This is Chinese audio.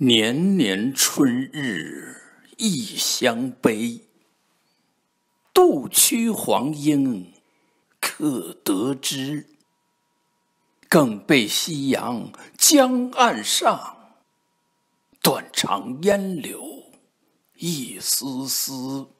年年春日忆乡悲，杜曲黄莺可得知。更被夕阳江岸上，断肠烟柳一丝丝。